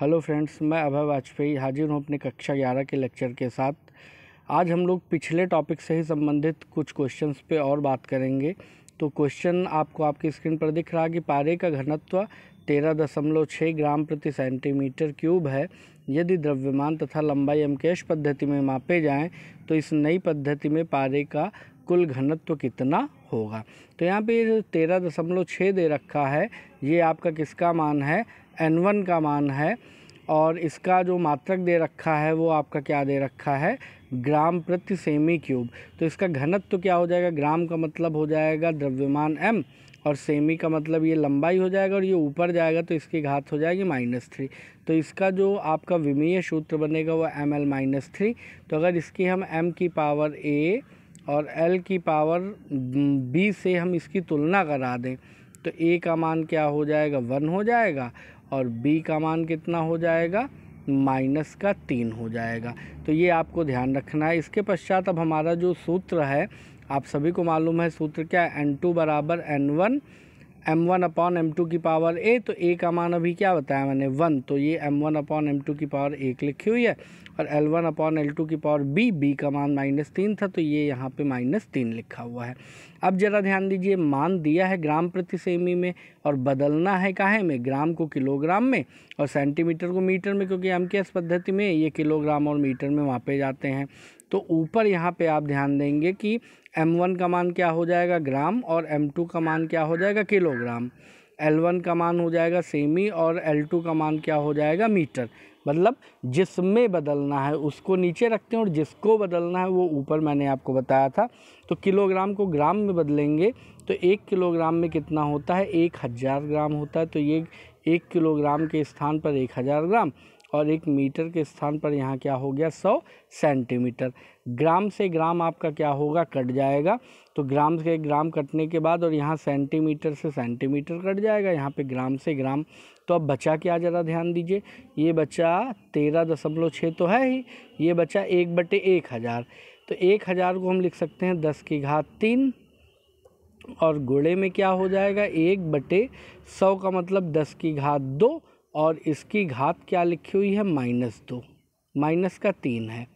hello friends मैं अभय वाजपेयी हाजिर हूँ अपने कक्षा ग्यारह के लेक्चर के साथ आज हम लोग पिछले टॉपिक से ही संबंधित कुछ क्वेश्चंस पे और बात करेंगे तो क्वेश्चन आपको आपकी स्क्रीन पर दिख रहा है कि पारे का घनत्व तेरह दशमलव छः ग्राम प्रति सेंटीमीटर क्यूब है यदि द्रव्यमान तथा लंबाई कैश पद्धति में मापे जाएँ तो इस नई पद्धति में पारे का कुल घनत्व कितना होगा तो यहाँ पे तेरह दशमलव छः दे रखा है ये आपका किसका मान है एन वन का मान है और इसका जो मात्रक दे रखा है वो आपका क्या दे रखा है ग्राम प्रति सेमी क्यूब तो इसका घनत्व तो क्या हो जाएगा ग्राम का मतलब हो जाएगा द्रव्यमान एम और सेमी का मतलब ये लंबाई हो जाएगा और ये ऊपर जाएगा तो इसकी घात हो जाएगी माइनस थ्री तो इसका जो आपका विमीय सूत्र बनेगा वो एम एल माइनस थ्री तो अगर इसकी हम एम की पावर ए और एल की पावर बी से हम इसकी तुलना करा दें तो ए का मान क्या हो जाएगा वन हो जाएगा और b का मान कितना हो जाएगा माइनस का तीन हो जाएगा तो ये आपको ध्यान रखना है इसके पश्चात अब हमारा जो सूत्र है आप सभी को मालूम है सूत्र क्या एन टू बराबर N one M one upon M two की पावर ए तो ए का मान अभी क्या बताया मैंने वन तो ये M one upon M two की पावर एक लिखी हुई है और L one upon L two की पावर बी बी का मान माइनस तीन था तो ये यहाँ पे माइनस तीन लिखा हुआ है अब ज़रा ध्यान दीजिए मान दिया है ग्राम प्रति सेमी में और बदलना है काहे में ग्राम को किलोग्राम में और सेंटीमीटर को मीटर में क्योंकि एम पद्धति में ये किलोग्राम और मीटर में पे जाते हैं तो ऊपर यहाँ पे आप ध्यान देंगे कि M1 का मान क्या हो जाएगा ग्राम और M2 का मान क्या हो जाएगा किलोग्राम L1 का मान हो जाएगा सेमी और L2 का मान क्या हो जाएगा मीटर मतलब जिसमें बदलना है उसको नीचे रखते हैं और जिसको बदलना है वो ऊपर मैंने आपको बताया था तो किलोग्राम को ग्राम में बदलेंगे तो एक किलोग्राम में कितना होता है एक हज़ार ग्राम होता है तो ये एक किलोग्राम के स्थान पर एक हज़ार ग्राम और एक मीटर के स्थान पर यहाँ क्या हो गया सौ सेंटीमीटर ग्राम से ग्राम आपका क्या होगा कट जाएगा तो ग्राम से ग्राम कटने के बाद और यहाँ सेंटीमीटर से सेंटीमीटर कट जाएगा यहाँ पे ग्राम से ग्राम तो अब बचा क्या ज़रा ध्यान दीजिए ये बचा तेरह दशमलव छः तो है ही ये बचा एक बटे एक हज़ार तो एक हज़ार को हम लिख सकते हैं दस की घात तीन और गोड़े में क्या हो जाएगा एक बटे सौ का मतलब दस की घात दो और इसकी घात क्या लिखी हुई है माइनस दो माइनस का तीन है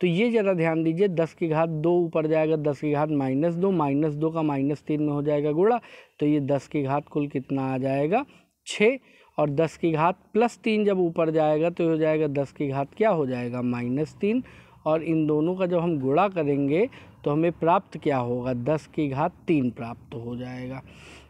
तो ये ज़रा ध्यान दीजिए दस की घात दो ऊपर जाएगा दस की घात माइनस दो माइनस दो का माइनस तीन में हो जाएगा गुड़ा तो ये दस की घात कुल कितना आ जाएगा छः और दस की घात प्लस तीन जब ऊपर जाएगा तो हो जाएगा दस की घात क्या हो जाएगा माइनस तीन और इन दोनों का जब हम गुड़ा करेंगे तो हमें प्राप्त क्या होगा दस की घात तीन प्राप्त हो जाएगा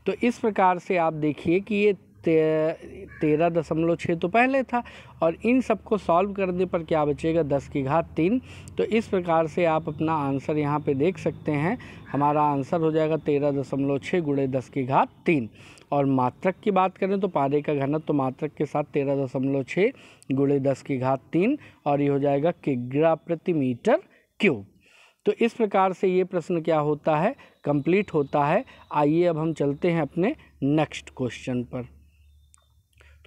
तो इस प्रकार से आप देखिए कि ये तेरह दशमलव छः तो पहले था और इन सबको सॉल्व करने पर क्या बचेगा दस की घात तीन तो इस प्रकार से आप अपना आंसर यहाँ पे देख सकते हैं हमारा आंसर हो जाएगा तेरह दशमलव छः गुड़े दस की घात तीन और मात्रक की बात करें तो पारे का घनत्व तो मात्रक के साथ तेरह दशमलव छः गुड़े दस की घात तीन और ये हो जाएगा किग्रा प्रति मीटर क्यूब तो इस प्रकार से ये प्रश्न क्या होता है कंप्लीट होता है आइए अब हम चलते हैं अपने नेक्स्ट क्वेश्चन पर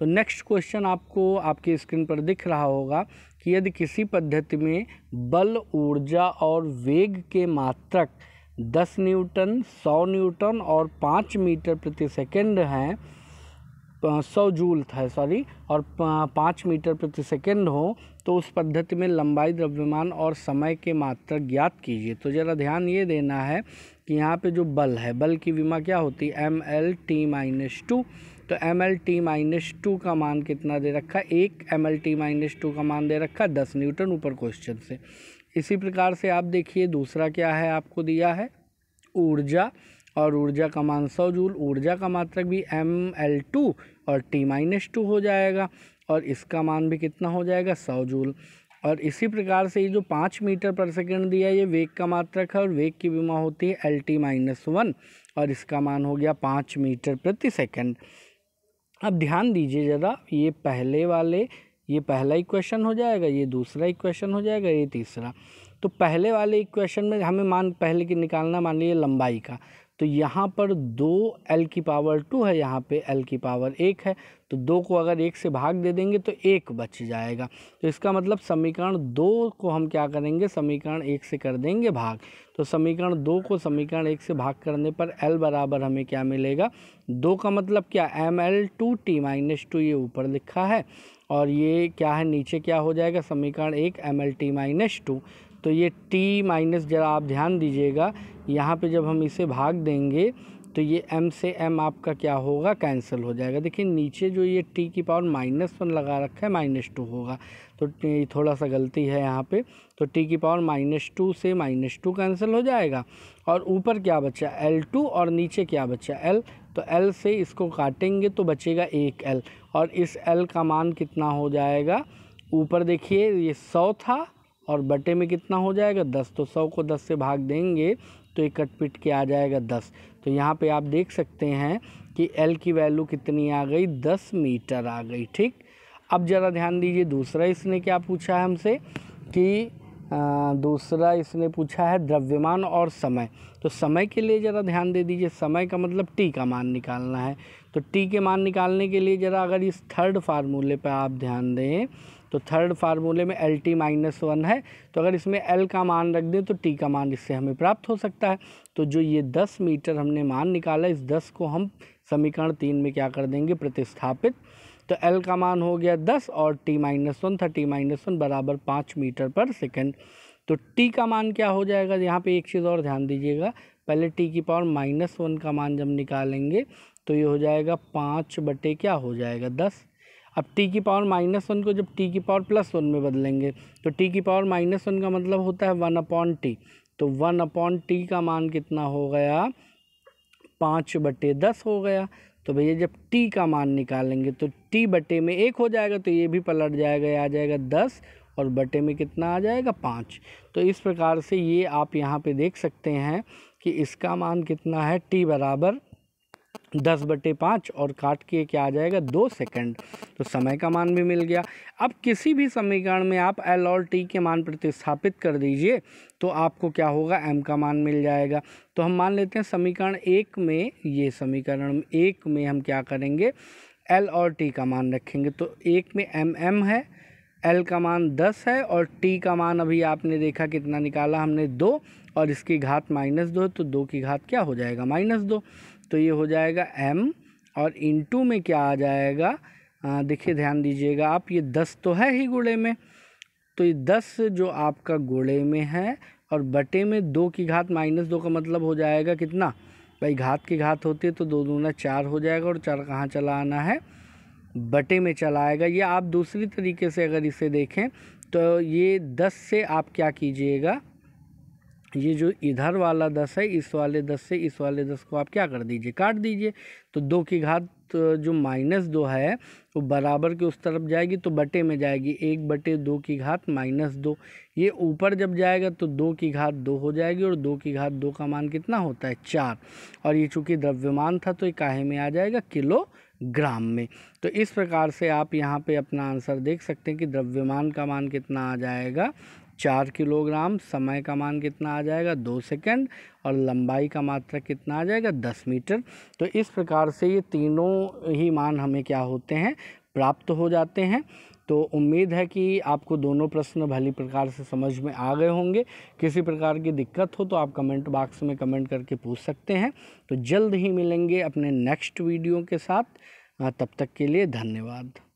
तो नेक्स्ट क्वेश्चन आपको आपकी स्क्रीन पर दिख रहा होगा कि यदि किसी पद्धति में बल ऊर्जा और वेग के मात्रक 10 न्यूटन 100 न्यूटन और 5 मीटर प्रति सेकंड हैं सौ जूल था सॉरी और पाँच मीटर प्रति सेकंड हो तो उस पद्धति में लंबाई द्रव्यमान और समय के मात्र ज्ञात कीजिए तो ज़रा ध्यान ये देना है कि यहाँ पे जो बल है बल की विमा क्या होती है M L T minus two तो M L T minus two का मान कितना दे रखा है एक M L T minus two का मान दे रखा है दस न्यूटन ऊपर क्वेश्चन से इसी प्रकार से आप देखिए दूसरा क्या है आपको दिया है ऊर्जा और ऊर्जा का मान सौ जूल ऊर्जा का मात्रक भी एम एल टू और टी माइनस टू हो जाएगा और इसका मान भी कितना हो जाएगा सौ जूल और इसी प्रकार से ये जो पाँच मीटर पर सेकंड दिया है ये वेग का मात्रक है और वेग की बीमा होती है एल टी माइनस वन और इसका मान हो गया पाँच मीटर प्रति सेकंड अब ध्यान दीजिए ज़रा ये पहले वाले ये पहला इक्वेशन हो जाएगा ये दूसरा इक्वेशन हो जाएगा ये तीसरा तो पहले वाले इक्वेशन में हमें मान पहले की निकालना मान लीजिए लंबाई का तो यहाँ पर दो एल की पावर टू है यहाँ पे एल की पावर एक है तो दो को अगर एक से भाग दे देंगे तो एक बच जाएगा तो इसका मतलब समीकरण दो को हम क्या करेंगे समीकरण एक से कर देंगे भाग तो समीकरण दो को समीकरण एक से भाग करने पर एल बराबर हमें क्या मिलेगा दो का मतलब क्या M L two T minus two ये ऊपर लिखा है और ये क्या है नीचे क्या हो जाएगा समीकरण एक M L T minus two तो ये t माइनस जरा आप ध्यान दीजिएगा यहाँ पे जब हम इसे भाग देंगे तो ये m से m आपका क्या होगा कैंसिल हो जाएगा देखिए नीचे जो ये t की पावर माइनस वन लगा रखा है माइनस टू होगा तो थोड़ा सा गलती है यहाँ पे तो t की पावर माइनस टू से माइनस टू कैंसिल हो जाएगा और ऊपर क्या बचा l2 और नीचे क्या बचा l तो l से इसको काटेंगे तो बचेगा एक एल और इस एल का मान कितना हो जाएगा ऊपर देखिए ये सौ था और बटे में कितना हो जाएगा दस तो सौ को दस से भाग देंगे तो एक कटपिट के आ जाएगा दस तो यहाँ पे आप देख सकते हैं कि एल की वैल्यू कितनी आ गई दस मीटर आ गई ठीक अब ज़रा ध्यान दीजिए दूसरा इसने क्या पूछा है हमसे कि आ, दूसरा इसने पूछा है द्रव्यमान और समय तो समय के लिए ज़रा ध्यान दे दीजिए समय का मतलब टी का मान निकालना है तो टी के मान निकालने के लिए ज़रा अगर इस थर्ड फार्मूले पर आप ध्यान दें तो थर्ड फार्मूले में एल टी माइनस वन है तो अगर इसमें एल का मान रख दें तो टी का मान इससे हमें प्राप्त हो सकता है तो जो ये दस मीटर हमने मान निकाला इस दस को हम समीकरण तीन में क्या कर देंगे प्रतिस्थापित तो एल का मान हो गया दस और टी माइनस वन था टी माइनस वन बराबर पाँच मीटर पर सेकेंड तो टी का मान क्या हो जाएगा यहाँ पर एक चीज़ और ध्यान दीजिएगा पहले टी की पावर माइनस वन का मान जब निकालेंगे तो ये हो जाएगा पाँच बटे क्या हो जाएगा दस अब टी की पावर माइनस वन को जब टी की पावर प्लस वन में बदलेंगे तो टी की पावर माइनस वन का मतलब होता है वन अपॉन टी तो वन अपॉन टी का मान कितना हो गया पाँच बटे दस हो गया तो भैया जब टी का मान निकालेंगे तो टी बटे में एक हो जाएगा तो ये भी पलट जाएगा आ जाएगा दस और बटे में कितना आ जाएगा पाँच तो इस प्रकार से ये आप यहाँ पर देख सकते हैं कि इसका मान कितना है टी बराबर दस बटे पाँच और काट के क्या आ जाएगा दो सेकंड तो समय का मान भी मिल गया अब किसी भी समीकरण में आप एल और टी के मान प्रतिस्थापित कर दीजिए तो आपको क्या होगा एम का मान मिल जाएगा तो हम मान लेते हैं समीकरण एक में ये समीकरण एक में हम क्या करेंगे एल और टी का मान रखेंगे तो एक में एम एम है एल का मान दस है और टी का मान अभी आपने देखा कितना निकाला हमने दो और इसकी घात माइनस दो है तो दो की घात क्या हो जाएगा माइनस दो तो ये हो जाएगा एम और इंटू में क्या आ जाएगा देखिए ध्यान दीजिएगा आप ये दस तो है ही गुड़े में तो ये दस जो आपका गुड़े में है और बटे में दो की घात माइनस दो का मतलब हो जाएगा कितना भाई घात की घात होती है तो दो दूना चार हो जाएगा और चार कहाँ चला आना है बटे में चला आएगा ये आप दूसरी तरीके से अगर इसे देखें तो ये दस से आप क्या कीजिएगा ये जो इधर वाला दस है इस वाले दस से इस वाले दस को आप क्या कर दीजिए काट दीजिए तो दो की घात जो माइनस दो है वो बराबर के उस तरफ जाएगी तो बटे में जाएगी एक बटे दो की घात माइनस दो ये ऊपर जब जाएगा तो दो की घात दो हो जाएगी और दो की घात दो का मान कितना होता है चार और ये चूँकि द्रव्यमान था तो ये काहे में आ जाएगा किलो ग्राम में तो इस प्रकार से आप यहाँ पे अपना आंसर देख सकते हैं कि द्रव्यमान का मान कितना आ जाएगा चार किलोग्राम समय का मान कितना आ जाएगा दो सेकंड और लंबाई का मात्रक कितना आ जाएगा दस मीटर तो इस प्रकार से ये तीनों ही मान हमें क्या होते हैं प्राप्त हो जाते हैं तो उम्मीद है कि आपको दोनों प्रश्न भली प्रकार से समझ में आ गए होंगे किसी प्रकार की दिक्कत हो तो आप कमेंट बॉक्स में कमेंट करके पूछ सकते हैं तो जल्द ही मिलेंगे अपने नेक्स्ट वीडियो के साथ हाँ, तब तक के लिए धन्यवाद